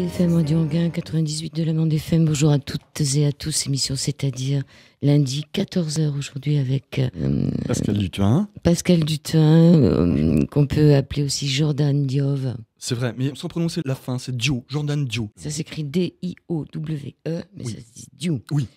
FM 98 de la des Bonjour à toutes et à tous. Émission, c'est-à-dire lundi 14h aujourd'hui avec euh, Pascal Dutin. Pascal Dutin, euh, qu'on peut appeler aussi Jordan Diove. C'est vrai, mais sans prononcer la fin, c'est Dio, Jordan Dio. Ça s'écrit D-I-O-W-E, mais ça se dit Dio. Oui.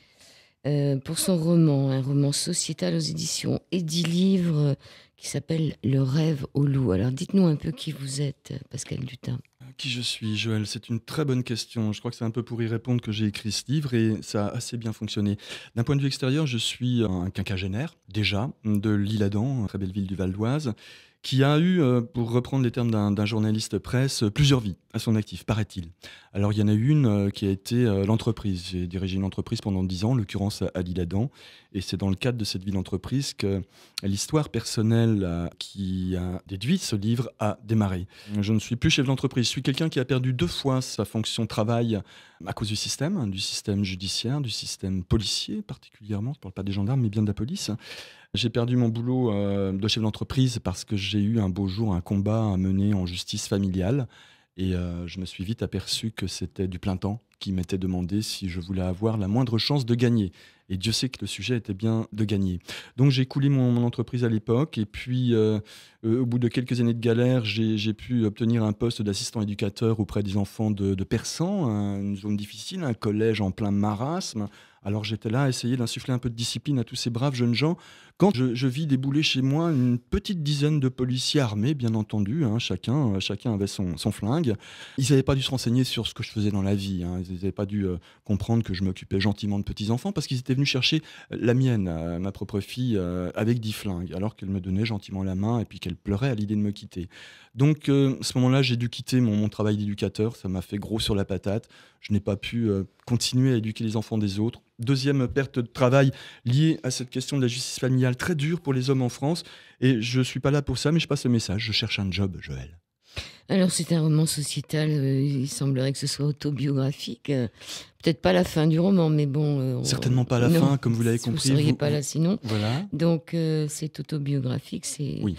Euh, pour son roman, un roman sociétal aux éditions et Livre qui s'appelle Le rêve au loup. Alors dites-nous un peu qui vous êtes, Pascal Dutin qui je suis, Joël C'est une très bonne question. Je crois que c'est un peu pour y répondre que j'ai écrit ce livre et ça a assez bien fonctionné. D'un point de vue extérieur, je suis un quinquagénaire, déjà, de l'Île-Adam, très belle ville du Val d'Oise qui a eu, euh, pour reprendre les termes d'un journaliste presse, plusieurs vies à son actif, paraît-il. Alors il y en a une euh, qui a été euh, l'entreprise. J'ai dirigé une entreprise pendant dix ans, en l'occurrence à Lille-Adam, et c'est dans le cadre de cette vie d'entreprise que l'histoire personnelle qui a déduit ce livre a démarré. Je ne suis plus chef d'entreprise, je suis quelqu'un qui a perdu deux fois sa fonction travail à cause du système, hein, du système judiciaire, du système policier particulièrement, je ne parle pas des gendarmes mais bien de la police. J'ai perdu mon boulot euh, de chef d'entreprise parce que j'ai eu un beau jour un combat à mener en justice familiale. Et euh, je me suis vite aperçu que c'était du plein temps qui m'était demandé si je voulais avoir la moindre chance de gagner. Et Dieu sait que le sujet était bien de gagner. Donc j'ai coulé mon, entreprise à l'époque. Et puis, euh, au bout de quelques années de galère, j'ai pu obtenir un poste d'assistant éducateur auprès des enfants de, Persan, une zone difficile, un collège en plein marasme. Alors j'étais là à essayer d'insuffler un peu de discipline à tous ces braves jeunes gens quand je, vis débouler chez moi une petite dizaine de policiers armés, bien entendu, hein, chacun, euh, chacun avait son, flingue. Ils n'avaient pas dû se renseigner sur ce que je faisais dans la vie. Hein. Ils n'avaient pas dû euh, comprendre que je m'occupais gentiment de petits enfants parce qu'ils étaient venus chercher euh, la mienne, ma propre fille, avec dix flingues, alors qu'elle me donnait gentiment la main et puis qu'elle pleurait à l'idée de me quitter. Donc, à ce moment-là, j'ai dû quitter mon, mon travail d'éducateur. Ça m'a fait gros sur la patate. Je n'ai pas pu continuer à éduquer les enfants des autres. Deuxième perte de travail liée à cette question de la justice familiale très dur pour les hommes en France. Et je ne suis pas là pour ça, mais je passe le message. Je cherche un job, Joël. Alors c'est un roman sociétal, euh, il semblerait que ce soit autobiographique. Euh, peut-être pas la fin du roman, mais bon. Euh, Certainement pas la fin, comme vous l'avez compris. Vous ne seriez pas là sinon. Voilà. Donc c'est autobiographique, c'est oui.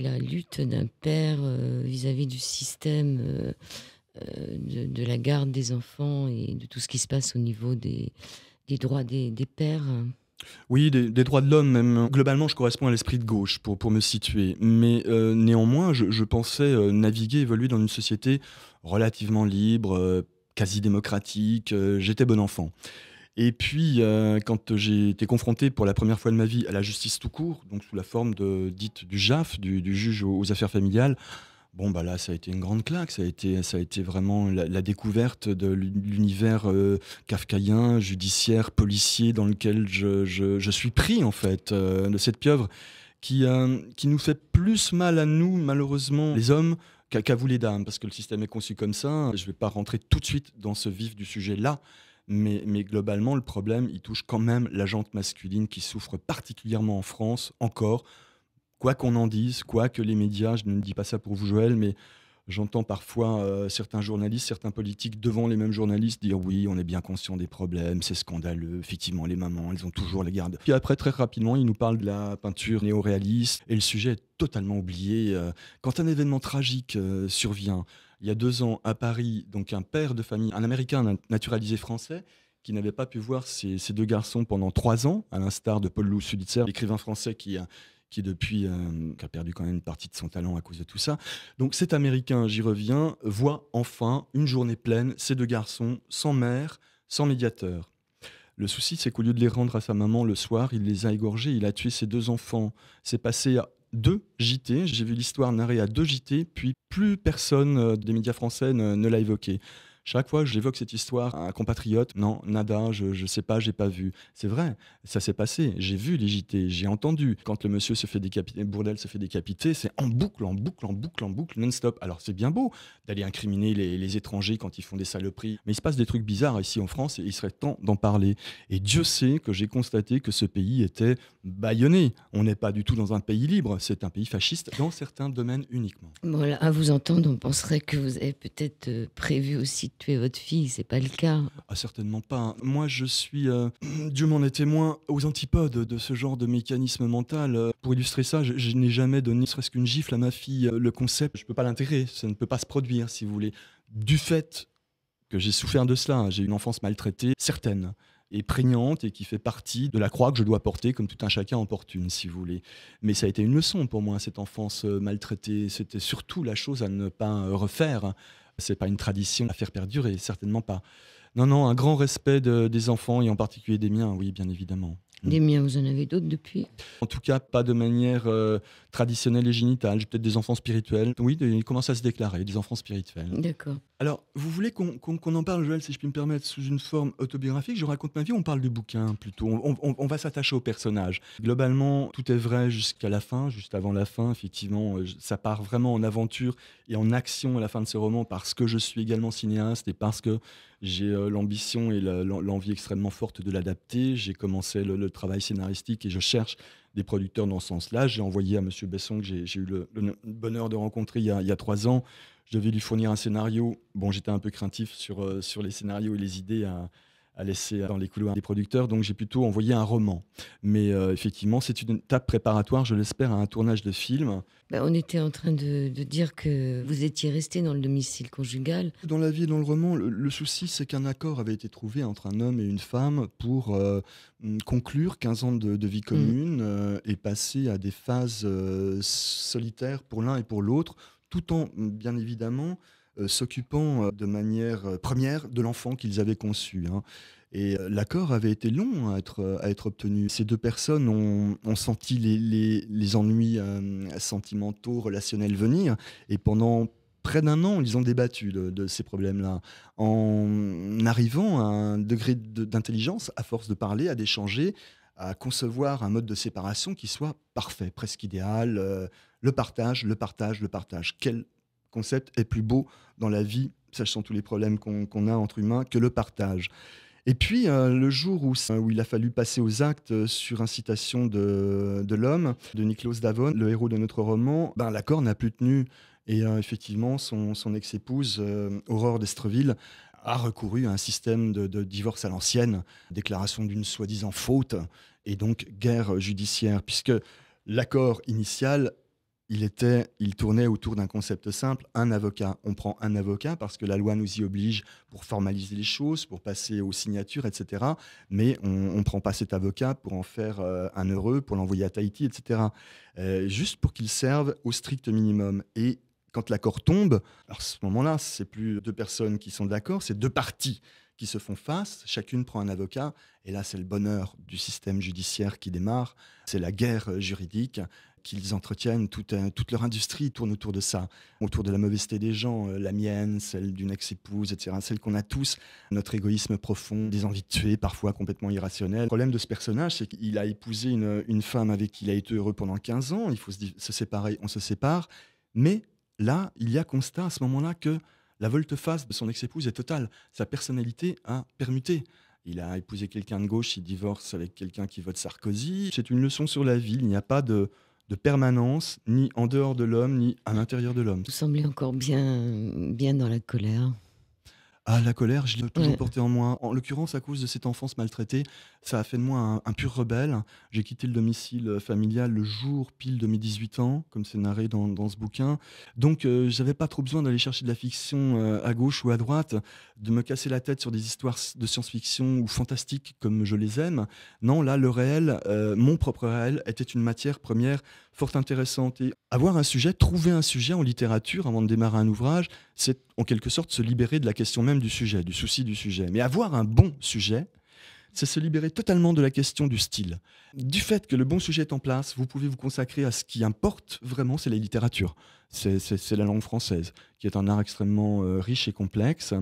la lutte d'un père vis-à-vis du système de, la garde des enfants et de tout ce qui se passe au niveau des, des droits des, des pères. Oui, des, droits de l'homme, même. Globalement, je correspond à l'esprit de gauche pour, me situer. Mais euh, néanmoins, je, pensais euh, naviguer, évoluer dans une société relativement libre, euh, quasi démocratique. J'étais bon enfant. Et puis, quand j'ai été confronté pour la première fois de ma vie à la justice tout court, donc sous la forme de, dite du JAF, du, juge aux affaires familiales, Bon, bah là, ça a été une grande claque. Ça a été, ça a été vraiment la, découverte de l'univers euh, kafkaïen, judiciaire, policier dans lequel je, suis pris, en fait, euh, de cette pieuvre qui, euh, qui nous fait plus mal à nous, malheureusement, les hommes, qu'à vous, les dames, parce que le système est conçu comme ça. Je ne vais pas rentrer tout de suite dans ce vif du sujet-là. Mais, mais, globalement, le problème, il touche quand même la jante masculine qui souffre particulièrement en France, encore, quoi qu'on en dise, quoi que les médias, je ne dis pas ça pour vous Joël, mais j'entends parfois euh, certains journalistes, certains politiques devant les mêmes journalistes dire oui, on est bien conscient des problèmes, c'est scandaleux, effectivement les mamans, elles ont toujours les gardes. Puis après très rapidement, ils nous parlent de la peinture néo-réaliste et le sujet est totalement oublié. Euh. Quand un événement tragique euh, survient, il y a deux ans à Paris, donc un père de famille, un Américain naturalisé français, qui n'avait pas pu voir ses, deux garçons pendant trois ans, à l'instar de Paul louis Sulitzer, l'écrivain français qui a, qui depuis euh, a perdu quand même une partie de son talent à cause de tout ça. Donc cet Américain, j'y reviens, voit enfin une journée pleine ces deux garçons sans mère, sans médiateur. Le souci, c'est qu'au lieu de les rendre à sa maman le soir, il les a égorgés, il a tué ses deux enfants. C'est passé à deux JT, j'ai vu l'histoire narrée à deux JT, puis plus personne euh, des médias français ne l'a évoqué. Chaque fois que j'évoque cette histoire à un compatriote, non, nada, je, ne sais pas, j'ai pas vu. C'est vrai, ça s'est passé. J'ai vu les JT, j'ai entendu. Quand le monsieur se fait décapiter, Bourdel se fait décapiter, c'est en boucle, en boucle, en boucle, en boucle, non-stop. Alors c'est bien beau d'aller incriminer les, les, étrangers quand ils font des saloperies, mais il se passe des trucs bizarres ici en France et il serait temps d'en parler. Et Dieu sait que j'ai constaté que ce pays était bâillonné. On n'est pas du tout dans un pays libre, c'est un pays fasciste dans certains domaines uniquement. Voilà, à vous entendre, on penserait que vous avez peut-être euh, prévu aussi « Tu tuer votre fille, c'est pas le cas. Ah, certainement pas. Hein. Moi, je suis, euh, Dieu m'en est témoin, aux antipodes de ce genre de mécanisme mental. Euh, pour illustrer ça, je, n'ai jamais donné, serait-ce qu'une gifle à ma fille. Euh, le concept, je peux pas l'intégrer, ça ne peut pas se produire, si vous voulez. Du fait que j'ai souffert de cela, hein, j'ai une enfance maltraitée, certaine et prégnante et qui fait partie de la croix que je dois porter comme tout un chacun en porte une, si vous voulez. Mais ça a été une leçon pour moi, cette enfance maltraitée. C'était surtout la chose à ne pas refaire. Hein. C'est pas une tradition à faire perdurer, certainement pas. Non, non, un grand respect des enfants et en particulier des miens, oui, bien évidemment. Des mm. miens, vous en avez d'autres depuis En tout cas, pas de manière euh, traditionnelle et génitale. J'ai peut-être des enfants spirituels. Oui, ils commencent à se déclarer, des enfants spirituels. D'accord. Alors, vous voulez qu'on en parle, Joël, si je puis me permettre, sous une forme autobiographique Je raconte ma vie, on parle du bouquin plutôt. On, on va s'attacher au personnage. Globalement, tout est vrai jusqu'à la fin, juste avant la fin. Effectivement, euh, ça part vraiment en aventure et en action à la fin de ce roman parce que je suis également cinéaste et parce que j'ai euh, l'ambition et l'envie extrêmement forte de l'adapter. J'ai commencé le, travail scénaristique et je cherche des producteurs dans ce sens-là. J'ai envoyé à M. Besson, que j'ai eu le, bonheur de rencontrer il y, a, trois ans. Je devais lui fournir un scénario. Bon, j'étais un peu craintif sur, euh, sur les scénarios et les idées à, à laisser dans les couloirs des producteurs. Donc j'ai plutôt envoyé un roman. Mais euh, effectivement, c'est une étape préparatoire, je l'espère, à un tournage de film. Bah, on était en train de, dire que vous étiez resté dans le domicile conjugal. Dans la vie et dans le roman, le, souci, c'est qu'un accord avait été trouvé entre un homme et une femme pour euh, mm, conclure 15 ans de, vie commune mm. euh, et passer à des phases solitaires pour l'un et pour l'autre, tout en, bien évidemment, euh, s'occupant euh, de manière euh, première de l'enfant qu'ils avaient conçu. Hein. Et l'accord avait été long à être, à être obtenu. Ces deux personnes ont, senti les, ennuis sentimentaux, relationnels venir. Et pendant près d'un an, ils ont débattu de, ces problèmes-là, en arrivant à un degré d'intelligence, à force de parler, à d'échanger, à concevoir un mode de séparation qui soit parfait, presque idéal. le partage, le partage, le partage. Quel concept est plus beau dans la vie, sachant tous les problèmes qu'on a entre humains, que le partage. Et puis, euh, le jour où, il a fallu passer aux actes euh, sur incitation de, l'homme, de Niklaus Davon, le héros de notre roman, ben, l'accord n'a plus tenu. Et euh, effectivement, son, ex-épouse, Aurore d'Estreville, a recouru à un système de, de divorce à l'ancienne, déclaration d'une soi-disant faute, et donc guerre judiciaire, puisque l'accord initial il, était, il tournait autour d'un concept simple, un avocat. On prend un avocat parce que la loi nous y oblige pour formaliser les choses, pour passer aux signatures, etc. Mais on ne prend pas cet avocat pour en faire euh, un heureux, pour l'envoyer à Tahiti, etc. Euh, juste pour qu'il serve au strict minimum. Et quand l'accord tombe, alors à ce moment-là, c'est plus deux personnes qui sont d'accord, c'est deux parties qui se font face, chacune prend un avocat, et là c'est le bonheur du système judiciaire qui démarre, c'est la guerre euh, juridique, qu'ils entretiennent, toute, toute leur industrie tourne autour de ça, autour de la mauvaiseté des gens, euh, la mienne, celle d'une ex-épouse, etc., celle qu'on a tous, notre égoïsme profond, des envies de tuer parfois complètement irrationnelles. Le problème de ce personnage, c'est qu'il a épousé une, une, femme avec qui il a été heureux pendant 15 ans, il faut se, se séparer, on se sépare, mais là, il y a constat à ce moment-là que la volte-face de son ex-épouse est totale, sa personnalité a permuté. Il a épousé quelqu'un de gauche, il divorce avec quelqu'un qui vote Sarkozy. C'est une leçon sur la vie. Il n'y a pas de de permanence, ni en dehors de l'homme, ni à l'intérieur de l'homme. Vous semblez encore bien, bien dans la colère. Ah, la colère, je l'ai toujours portée en moi. En l'occurrence, à cause de cette enfance maltraitée, ça a fait de moi un, pur rebelle. J'ai quitté le domicile euh, familial le jour pile de mes 18 ans, comme c'est narré dans, ce bouquin. Donc, euh, je n'avais pas trop besoin d'aller chercher de la fiction euh, à gauche ou à droite, de me casser la tête sur des histoires de science-fiction ou fantastiques comme je les aime. Non, là, le réel, mon propre réel, était une matière première fort intéressante. Et avoir un sujet, trouver un sujet en littérature avant de démarrer un ouvrage, c'est en quelque sorte se libérer de la question même du sujet, du souci du sujet. Mais avoir un bon sujet, c'est se libérer totalement de la question du style. Du fait que le bon sujet est en place, vous pouvez vous consacrer à ce qui importe vraiment, c'est la littérature. C'est la langue française, qui est un art extrêmement euh, riche et complexe.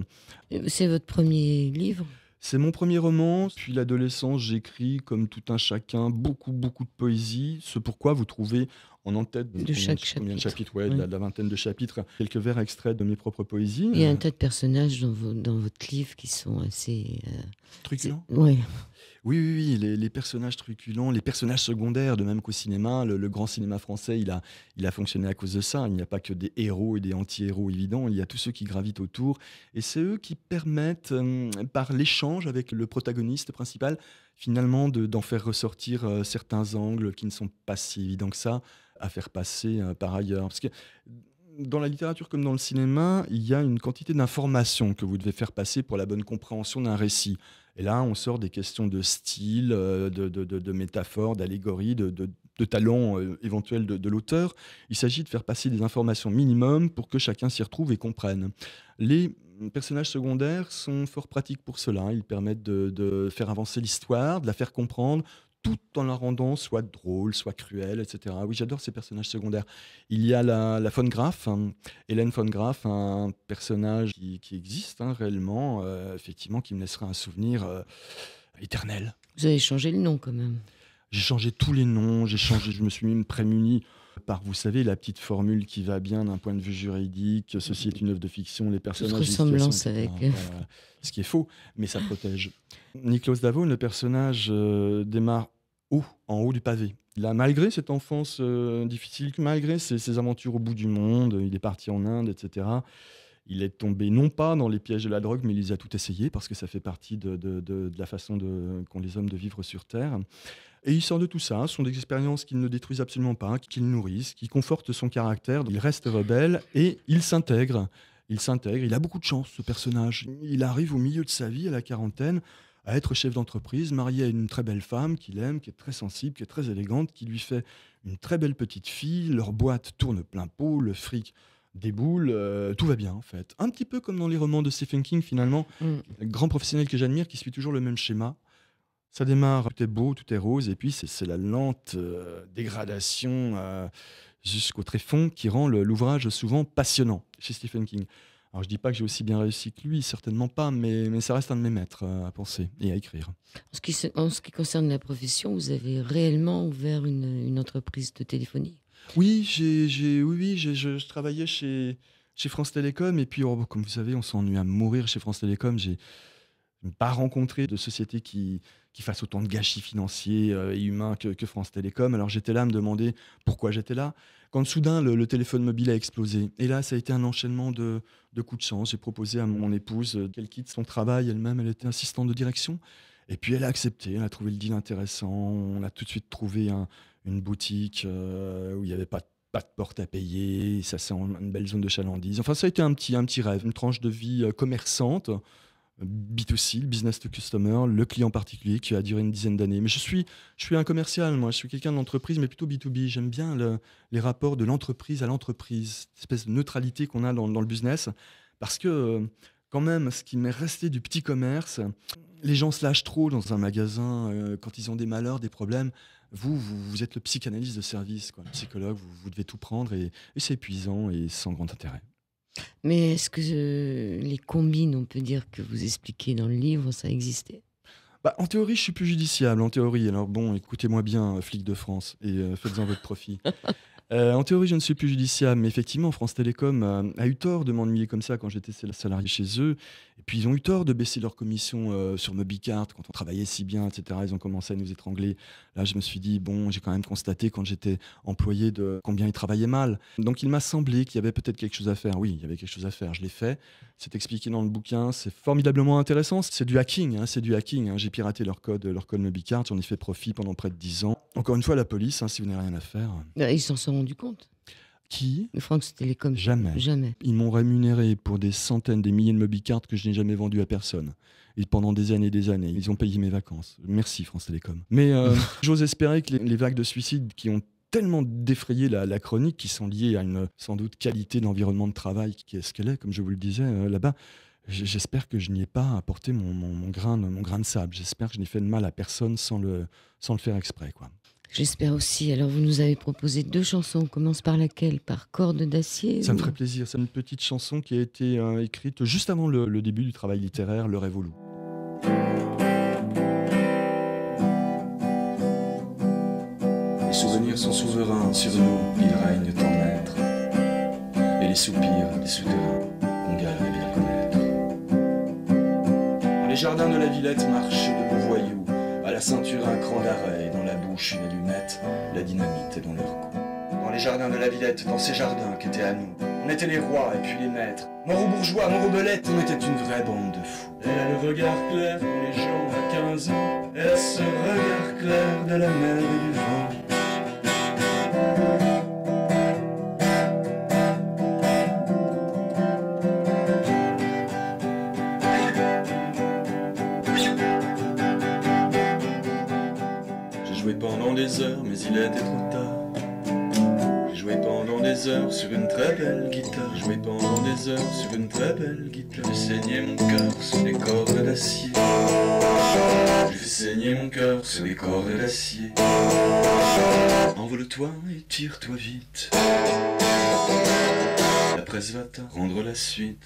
Euh, c'est votre premier livre c'est mon premier roman. Puis l'adolescence, j'écris comme tout un chacun beaucoup, beaucoup de poésie. Ce pourquoi vous trouvez en en tête de, chaque chapitre, la, vingtaine de chapitres, quelques vers extraits de mes propres poésies. Il y a un tas de personnages dans, dans votre livre qui sont assez euh, Oui. Oui, oui, oui les, personnages truculents, les personnages secondaires, de même qu'au cinéma, le, grand cinéma français, il a, fonctionné à cause de ça. Il n'y a pas que des héros et des anti-héros évidents, il y a tous ceux qui gravitent autour. Et c'est eux qui permettent, hum, par l'échange avec le protagoniste principal, finalement, d'en faire ressortir euh, certains angles qui ne sont pas si évidents que ça à faire passer euh, par ailleurs. Parce que dans la littérature comme dans le cinéma, il y a une quantité d'informations que vous devez faire passer pour la bonne compréhension d'un récit. Et là, on sort des questions de style, euh, de, métaphores, de métaphore, d'allégorie, de, de, talent euh, éventuel de, l'auteur. Il s'agit de faire passer des informations minimum pour que chacun s'y retrouve et comprenne. Les personnages secondaires sont fort pratiques pour cela. Ils permettent de, faire avancer l'histoire, de la faire comprendre, tout en la rendant soit drôle, soit cruelle, etc. Oui, j'adore ces personnages secondaires. Il y a la, la von hein. Hélène von un personnage qui, existe hein, réellement, euh, effectivement, qui me laissera un souvenir euh, éternel. Vous avez changé le nom quand même. J'ai changé tous les noms, j'ai changé, je me suis même prémunie par, vous savez, la petite formule qui va bien d'un point de vue juridique, ceci est une œuvre de fiction, les personnages... Toute avec... Euh, ce qui est faux, mais ça protège. Niklaus davo le personnage, euh, démarre haut, en haut du pavé. malgré cette enfance euh, difficile, malgré ses, aventures au bout du monde, il est parti en Inde, etc. Il est tombé non pas dans les pièges de la drogue, mais il les a tout essayé parce que ça fait partie de, de la façon qu'ont les hommes de vivre sur Terre. Et il sort de tout ça. Ce sont des expériences qu'il ne détruisent absolument pas, qu'il nourrissent, qui conforte son caractère. Il reste rebelle et il s'intègre. Il s'intègre. Il a beaucoup de chance, ce personnage. Il arrive au milieu de sa vie, à la quarantaine, à être chef d'entreprise, marié à une très belle femme qu'il aime, qui est très sensible, qui est très élégante, qui lui fait une très belle petite fille. Leur boîte tourne plein pot, le fric déboule, euh, tout va bien en fait. Un petit peu comme dans les romans de Stephen King finalement, mm. grand professionnel que j'admire qui suit toujours le même schéma. Ça démarre, tout est beau, tout est rose, et puis c'est la lente euh, dégradation euh, jusqu'au jusqu'au fond qui rend l'ouvrage souvent passionnant chez Stephen King. Alors je dis pas que j'ai aussi bien réussi que lui, certainement pas, mais, ça reste un de mes maîtres euh, à penser et à écrire. En ce, qui, concerne la profession, vous avez réellement ouvert une, entreprise de téléphonie Oui, j'ai, oui, oui je, travaillais chez, France Télécom, et puis oh, comme vous savez, on s'ennuie à mourir chez France Télécom. J'ai n'ai pas rencontré de société qui, qui fasse autant de gâchis financiers euh, et humains que, France Télécom. Alors j'étais là à me demander pourquoi j'étais là. Quand soudain, le, téléphone mobile a explosé. Et là, ça a été un enchaînement de, coups de chance. J'ai proposé à mon épouse euh, qu'elle quitte son travail. Elle-même, elle était assistante de direction. Et puis elle a accepté, elle a trouvé le deal intéressant. On a tout de suite trouvé une boutique euh, où il n'y avait pas de pas de porte à payer, ça c'est une belle zone de chalandise. Enfin, ça a été un petit, un petit rêve, une tranche de vie commerçante B2C, le business to customer, le client particulier qui a duré une dizaine d'années. Mais je suis, je suis un commercial, moi, je suis quelqu'un d'entreprise, mais plutôt B2B. J'aime bien les rapports de l'entreprise à l'entreprise, cette espèce de neutralité qu'on a dans, le business, parce que quand même, ce qui m'est resté du petit commerce, les gens se lâchent trop dans un magasin euh, quand ils ont des malheurs, des problèmes. Vous, vous, êtes le psychanalyste de service, quoi. le psychologue, vous, devez tout prendre et c'est épuisant et sans grand intérêt. Mais est-ce que euh, les combines, on peut dire, que vous expliquez dans le livre, ça existait bah, en théorie, je suis plus judiciable, en théorie. Alors bon, écoutez-moi bien, euh, flic de France, et euh, faites-en votre profit. en théorie, je ne suis plus judiciable, mais effectivement, France Télécom a, a eu tort de m'ennuyer comme ça quand j'étais salarié chez eux. Et puis ils ont eu tort de baisser leur commission euh, sur MobiCard quand on travaillait si bien, etc. Ils ont commencé à nous étrangler. Là, je me suis dit, bon, j'ai quand même constaté quand j'étais employé de combien ils travaillaient mal. Donc il m'a semblé qu'il y avait peut-être quelque chose à faire. Oui, il y avait quelque chose à faire. Je l'ai fait. C'est expliqué dans le bouquin. C'est formidablement intéressant. C'est du hacking. Hein. c'est du hacking. Hein. J'ai piraté leur code, leur code Mobicard. J'en ai fait profit pendant près de 10 ans. Encore une fois, la police, hein, si vous n'avez rien à faire. Bah, ils s'en sont rendus compte qui France Télécom. Jamais. Ils m'ont rémunéré pour des centaines, des milliers de mobicards que je n'ai jamais vendues à personne. Et pendant des années et des années, ils ont payé mes vacances. Merci France Télécom. Mais euh, j'ose espérer que les, vagues de suicides qui ont tellement défrayé la, chronique, qui sont liées à une sans doute qualité d'environnement de travail qui est ce qu'elle est, comme je vous le disais euh, là-bas. J'espère que je n'y ai pas apporté mon, mon, mon, grain, mon grain de sable. J'espère que je n'ai fait de mal à personne sans le, sans le faire exprès. Quoi. J'espère aussi. Alors, vous nous avez proposé deux chansons. On commence par laquelle Par Corde d'acier Ça me ferait plaisir. C'est une petite chanson qui a été euh, écrite juste avant le, début du travail littéraire, Le Révolu. Les souvenirs sont souverains sur nous, ils règnent en être. Et les soupirs des souterrains, on galère bien connaître. les jardins de la Villette marchent de beaux voyous la ceinture un cran d'arrêt, dans la bouche une allumette, la dynamite dans leur cou. Dans les jardins de la Villette, dans ces jardins qui étaient à nous, on était les rois et puis les maîtres. Mon bourgeois, moraux belettes, on était une vraie bande de fous. Elle a le regard clair les gens à 15 ans, elle a ce regard clair de la mer et du vent. pendant des heures sur une très belle guitare. J'ai saigné mon cœur sur des cordes d'acier. J'ai saigner mon cœur sur des cordes d'acier. Envole-toi et tire-toi vite. La presse va te rendre la suite.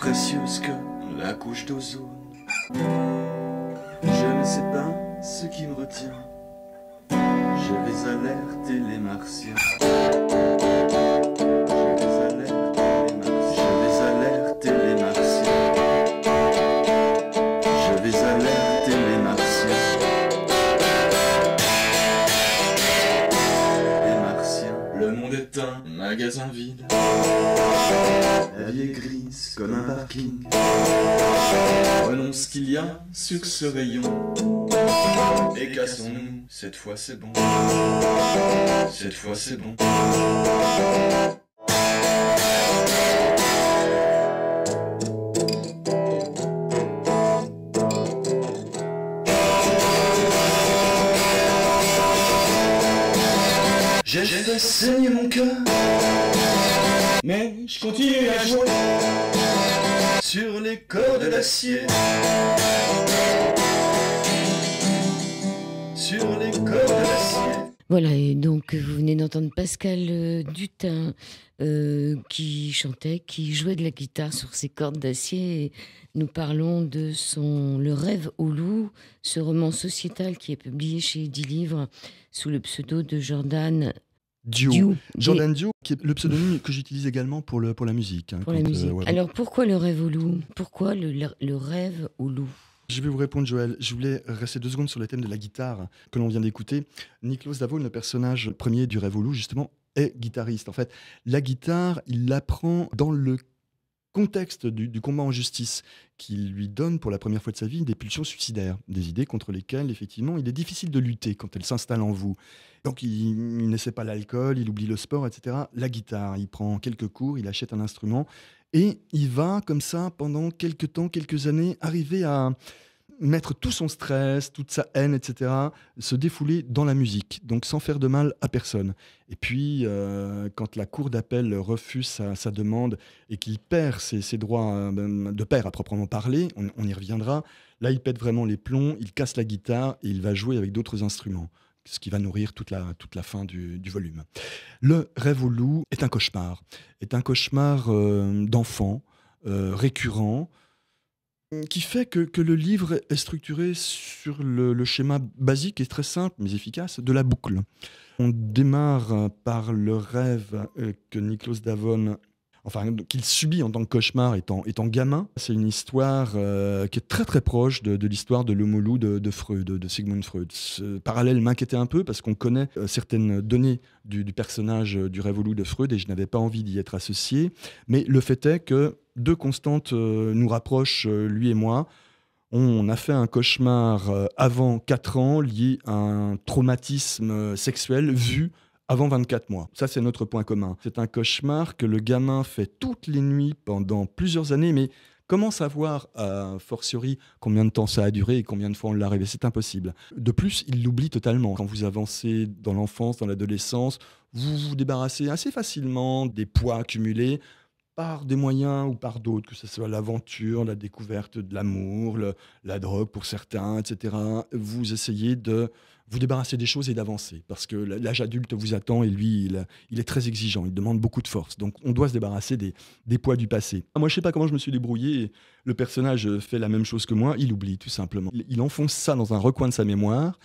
précieuse que la couche d'ozone. Je ne sais pas ce qui me retient. Je vais alerter les martiens. Renonce ce qu'il y a sur ce rayon. Et cassons-nous, cette fois c'est bon. Cette fois c'est bon. J'ai fait saigner mon cœur, mais je continue à jouer sur les cordes d'acier. Sur les cordes d'acier. Voilà, et donc vous venez d'entendre Pascal euh, Dutin euh, qui chantait, qui jouait de la guitare sur ses cordes d'acier. nous parlons de son Le rêve au loup, ce roman sociétal qui est publié chez Dix Livres sous le pseudo de Jordan Jordan Dio, qui est le pseudonyme que j'utilise également pour, le, pour la musique. Hein, pour euh, Alors pourquoi le rêve Pourquoi le, le, rêve au loup je vais vous répondre, Joël. Je voulais rester deux secondes sur le thème de la guitare que l'on vient d'écouter. Niklaus Davoul, le personnage premier du Rêve justement, est guitariste. En fait, la guitare, il l'apprend dans le contexte du, combat en justice qui lui donne pour la première fois de sa vie des pulsions suicidaires, des idées contre lesquelles effectivement il est difficile de lutter quand elles s'installent en vous. Donc il, il n'essaie pas l'alcool, il oublie le sport, etc. La guitare, il prend quelques cours, il achète un instrument et il va comme ça pendant quelques temps, quelques années, arriver à mettre tout son stress, toute sa haine, etc., se défouler dans la musique, donc sans faire de mal à personne. Et puis, euh, quand la cour d'appel refuse sa, demande et qu'il perd ses, droits euh, ben, de père à proprement parler, on, y reviendra, là, il pète vraiment les plombs, il casse la guitare et il va jouer avec d'autres instruments, ce qui va nourrir toute la, toute la fin du, volume. Le rêve au loup est un cauchemar, est un cauchemar euh, d'enfant, récurrent, qui fait que, le livre est structuré sur le, schéma basique et très simple, mais efficace, de la boucle. On démarre par le rêve euh, que Niklaus Davon enfin qu'il subit en tant que cauchemar étant, gamin. C'est une histoire euh, qui est très très proche de, l'histoire de l'homo de, Freud, de, Sigmund Freud. Ce parallèle m'inquiétait un peu parce qu'on connaît euh, certaines données du, personnage euh, du révolu de Freud et je n'avais pas envie d'y être associé. Mais le fait est que deux constantes nous rapprochent, lui et moi. On a fait un cauchemar avant 4 ans lié à un traumatisme sexuel vu avant 24 mois. Ça, c'est notre point commun. C'est un cauchemar que le gamin fait toutes les nuits pendant plusieurs années, mais Comment savoir, à fortiori, combien de temps ça a duré et combien de fois on l'a rêvé C'est impossible. De plus, il l'oublie totalement. Quand vous avancez dans l'enfance, dans l'adolescence, vous vous débarrassez assez facilement des poids accumulés par des moyens ou par d'autres, que ce soit l'aventure, la découverte de l'amour, la drogue pour certains, etc. Vous essayez de vous débarrasser des choses et d'avancer. Parce que l'âge adulte vous attend et lui, il, est très exigeant, il demande beaucoup de force. Donc on doit se débarrasser des, poids du passé. Ah, moi, je ne sais pas comment je me suis débrouillé. le personnage fait la même chose que moi, il oublie tout simplement. Il, enfonce ça dans un recoin de sa mémoire.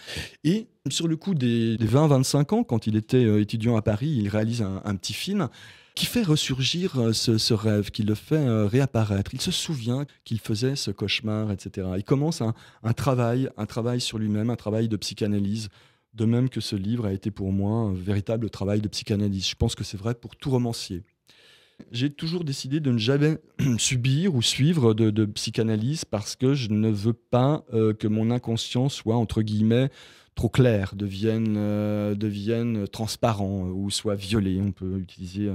Et sur le coup des, 20-25 ans, quand il était euh, étudiant à Paris, il réalise un petit film qui fait ressurgir euh, ce, rêve, qui le fait euh, réapparaître. Il se souvient qu'il faisait ce cauchemar, etc. Il commence un, travail, un travail sur lui-même, un travail de psychanalyse. De même que ce livre a été pour moi un véritable travail de psychanalyse. Je pense que c'est vrai pour tout romancier. J'ai toujours décidé de ne jamais subir ou suivre de, psychanalyse parce que je ne veux pas euh, que mon inconscient soit, entre guillemets, trop clair, devienne, devienne transparent ou soit violé. On peut utiliser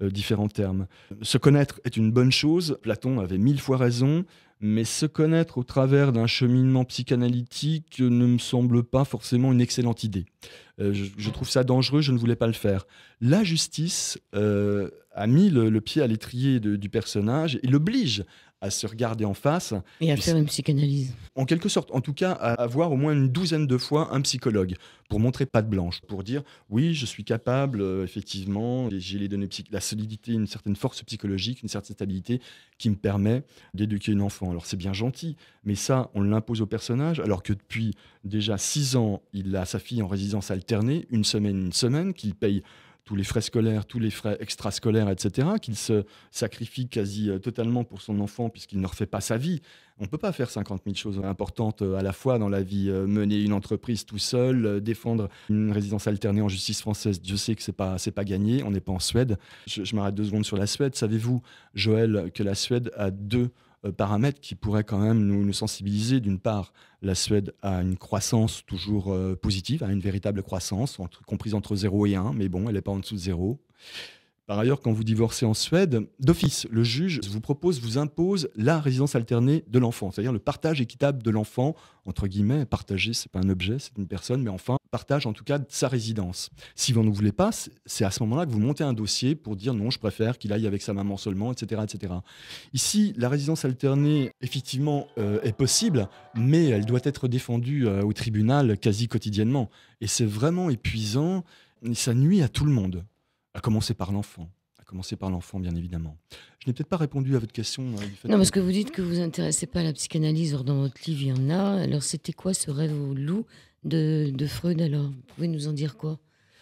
euh, différents termes. Se connaître est une bonne chose, Platon avait mille fois raison, mais se connaître au travers d'un cheminement psychanalytique ne me semble pas forcément une excellente idée. Euh, je, trouve ça dangereux, je ne voulais pas le faire. La justice euh, a mis le, pied à l'étrier du personnage et l'oblige à se regarder en face. Et à faire une psychanalyse. En quelque sorte, en tout cas, à avoir au moins une douzaine de fois un psychologue pour montrer patte blanche, pour dire oui, je suis capable, euh, effectivement, j'ai les données la solidité, une certaine force psychologique, une certaine stabilité qui me permet d'éduquer une enfant. Alors c'est bien gentil, mais ça, on l'impose au personnage, alors que depuis déjà six ans, il a sa fille en résidence alternée, une semaine, une semaine, qu'il paye tous les frais scolaires, tous les frais extrascolaires, etc., qu'il se sacrifie quasi euh, totalement pour son enfant puisqu'il ne refait pas sa vie. On ne peut pas faire 50 000 choses importantes euh, à la fois dans la vie, euh, mener une entreprise tout seul, défendre une résidence alternée en justice française. Dieu sait que ce n'est pas, pas gagné, on n'est pas en Suède. Je, je m'arrête deux secondes sur la Suède. Savez-vous, Joël, que la Suède a deux euh, paramètres qui pourraient quand même nous, nous sensibiliser. D'une part, la Suède à une croissance toujours euh, positive, à une véritable croissance, entre, comprise entre 0 et 1, mais bon, elle n'est pas en dessous de 0. Par ailleurs, quand vous divorcez en Suède, d'office, le juge vous propose, vous impose la résidence alternée de l'enfant, c'est-à-dire le partage équitable de l'enfant, entre guillemets, partager, c'est pas un objet, c'est une personne, mais enfin, partage en tout cas de sa résidence. Si vous ne voulez pas, c'est à ce moment-là que vous montez un dossier pour dire non, je préfère qu'il aille avec sa maman seulement, etc. etc. Ici, la résidence alternée, effectivement, euh, est possible, mais elle doit être défendue euh, au tribunal quasi quotidiennement. Et c'est vraiment épuisant, ça nuit à tout le monde à commencer par l'enfant à commencer par l'enfant, bien évidemment. Je n'ai peut-être pas répondu à votre question. Hein, non, parce que... vous dites que vous intéressez pas à la psychanalyse, or dans votre livre, il y en a. Alors, c'était quoi ce rêve au loup de, de Freud Alors, vous pouvez nous en dire quoi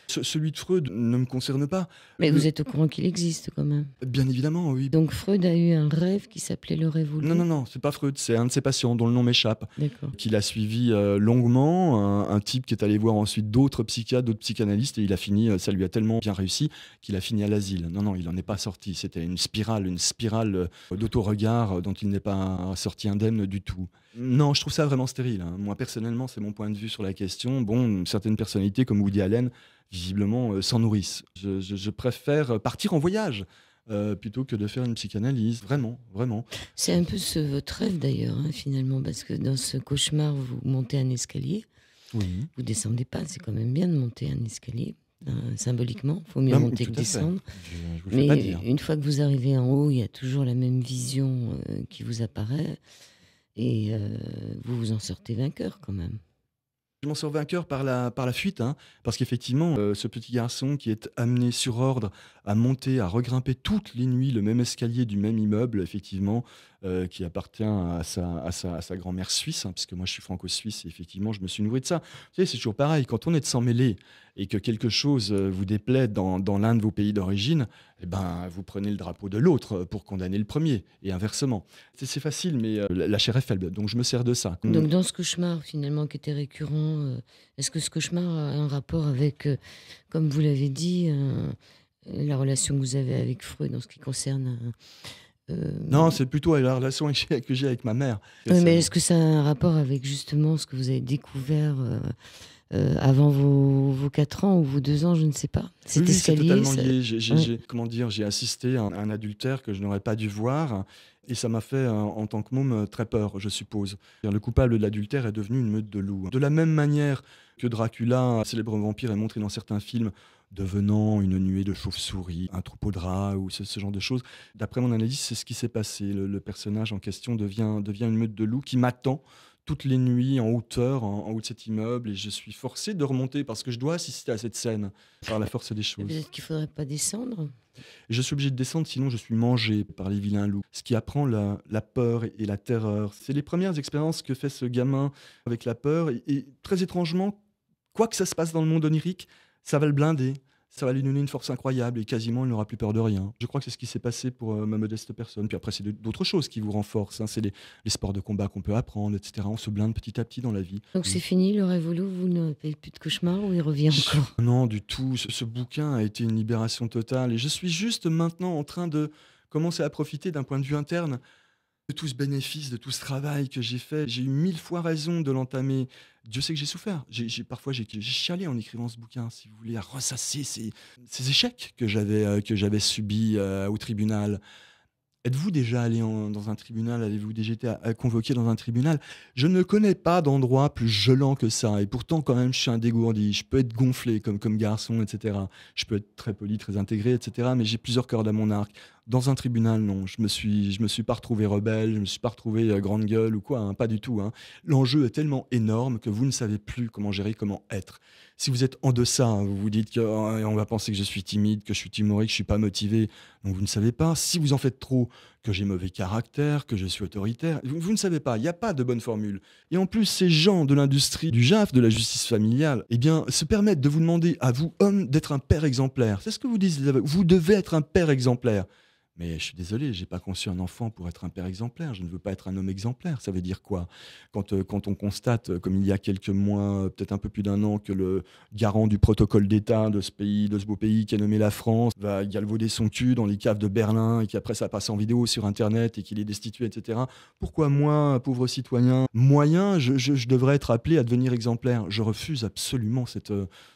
celui de Freud ne me concerne pas. Mais vous êtes au courant qu'il existe quand même. Bien évidemment, oui. Donc Freud a eu un rêve qui s'appelait le rêve Non, non, non, c'est pas Freud, c'est un de ses patients dont le nom m'échappe. Qu'il a suivi euh, longuement, un, type qui est allé voir ensuite d'autres psychiatres, d'autres psychanalystes, et il a fini, euh, ça lui a tellement bien réussi qu'il a fini à l'asile. Non, non, il n'en est pas sorti. C'était une spirale, une spirale euh, d'autoregard dont il n'est pas sorti indemne du tout. Non, je trouve ça vraiment stérile. Hein. Moi, personnellement, c'est mon point de vue sur la question. Bon, certaines personnalités comme Woody Allen visiblement euh, s'en nourrissent. Je, préfère euh, partir en voyage. Euh, plutôt que de faire une psychanalyse. Vraiment, vraiment. C'est un peu ce, votre rêve d'ailleurs, hein, finalement, parce que dans ce cauchemar, vous montez un escalier. Oui. Vous descendez pas, c'est quand même bien de monter un escalier. Hein, symboliquement, il faut mieux monter que descendre. Mais une fois que vous arrivez en haut, il y a toujours la même vision qui vous apparaît et vous vous en sortez vainqueur quand même sur vainqueur par la, par la fuite, hein, parce qu'effectivement, euh, ce petit garçon qui est amené sur ordre à monter, à regrimper toutes les nuits le même escalier du même immeuble, effectivement, euh, qui appartient à sa, à sa, grand-mère suisse, hein, puisque moi je suis franco-suisse et effectivement je me suis nourri de ça. Vous savez, c'est toujours pareil, quand on est de s'en mêler et que quelque chose euh, vous déplaît dans, l'un de vos pays d'origine, eh ben, vous prenez le drapeau de l'autre pour condamner le premier et inversement. C'est facile, mais euh, la chair est faible, donc je me sers de ça. Donc mm. dans ce cauchemar finalement qui était récurrent, est-ce que ce cauchemar a un rapport avec, comme vous l'avez dit, la relation que vous avez avec Freud dans ce qui concerne euh, non, c'est plutôt la relation que j'ai avec ma mère. mais est-ce que ça a un rapport avec justement ce que vous avez découvert euh, euh, avant vos, quatre 4 ans ou vos 2 ans, je ne sais pas. C'est escalier, lié. J'ai, comment dire, j'ai assisté à un, adultère que je n'aurais pas dû voir. Et ça m'a fait, en tant que môme, très peur, je suppose. Le coupable de l'adultère est devenu une meute de loups. De la même manière que Dracula, célèbre vampire, est montré dans certains films, devenant une nuée de chauves-souris, un troupeau de rats ou ce, genre de choses. D'après mon analyse, c'est ce qui s'est passé. Le, personnage en question devient, devient une meute de loups qui m'attend toutes les nuits en hauteur, en, haut de cet immeuble, et je suis forcé de remonter parce que je dois assister à cette scène par la force des eh choses. Peut-être qu'il faudrait pas descendre. Je suis obligé de descendre, sinon je suis mangé par les vilains loups. Ce qui apprend la, peur et la terreur. C'est les premières expériences que fait ce gamin avec la peur. et très étrangement, quoi que ça se passe dans le monde onirique, ça va le blinder, ça va lui donner une force incroyable et quasiment il n'aura plus peur de rien. Je crois que c'est ce qui s'est passé pour euh, ma modeste personne. Puis après, c'est d'autres choses qui vous renforcent. Hein. C'est les, sports de combat qu'on peut apprendre, etc. On se blinde petit à petit dans la vie. Donc c'est fini, le révolu, vous n'avez plus de cauchemar ou il revient encore Non, du tout. ce bouquin a été une libération totale et je suis juste maintenant en train de commencer à profiter d'un point de vue interne de tout ce bénéfice, de tout ce travail que j'ai fait. J'ai eu mille fois raison de l'entamer. Dieu sait que j'ai souffert. J'ai, parfois, j'ai, chialé en écrivant ce bouquin, si vous voulez, à ressasser ces, échecs que j'avais, euh, subis euh, au tribunal. Êtes-vous déjà allé dans un tribunal Avez-vous déjà été convoqué dans un tribunal Je ne connais pas d'endroit plus gelant que ça. Et pourtant, quand même, je suis un dégourdi. Je peux être gonflé comme, comme garçon, etc. Je peux être très poli, très intégré, etc. Mais j'ai plusieurs cordes à mon arc. Dans un tribunal, non. Je me suis, je me suis pas retrouvé rebelle, je me suis pas retrouvé euh, grande gueule ou quoi, hein, pas du tout. Hein. L'enjeu est tellement énorme que vous ne savez plus comment gérer, comment être. Si vous êtes en deçà, hein, vous vous dites qu'on oh, va penser que je suis timide, que je suis timoré, que je suis pas motivé. Donc vous ne savez pas. Si vous en faites trop, que j'ai mauvais caractère, que je suis autoritaire. Vous, ne savez pas. Il n'y a pas de bonne formule. Et en plus, ces gens de l'industrie du JAF, de la justice familiale, eh bien, se permettent de vous demander à vous, homme, d'être un père exemplaire. C'est ce que vous disent. Vous devez être un père exemplaire. Mais je suis désolé, j'ai pas conçu un enfant pour être un père exemplaire. Je ne veux pas être un homme exemplaire. Ça veut dire quoi euh, quand, on constate, euh, comme il y a quelques mois, euh, peut-être un peu plus d'un an, que le garant du protocole d'État de ce pays, de beau pays qui est nommé la France, va galvauder son cul dans les caves de Berlin et qu'après ça passe en vidéo sur Internet et qu'il est destitué, etc. Pourquoi moi, pauvre citoyen moyen, je, devrais être appelé à devenir exemplaire Je refuse absolument cette,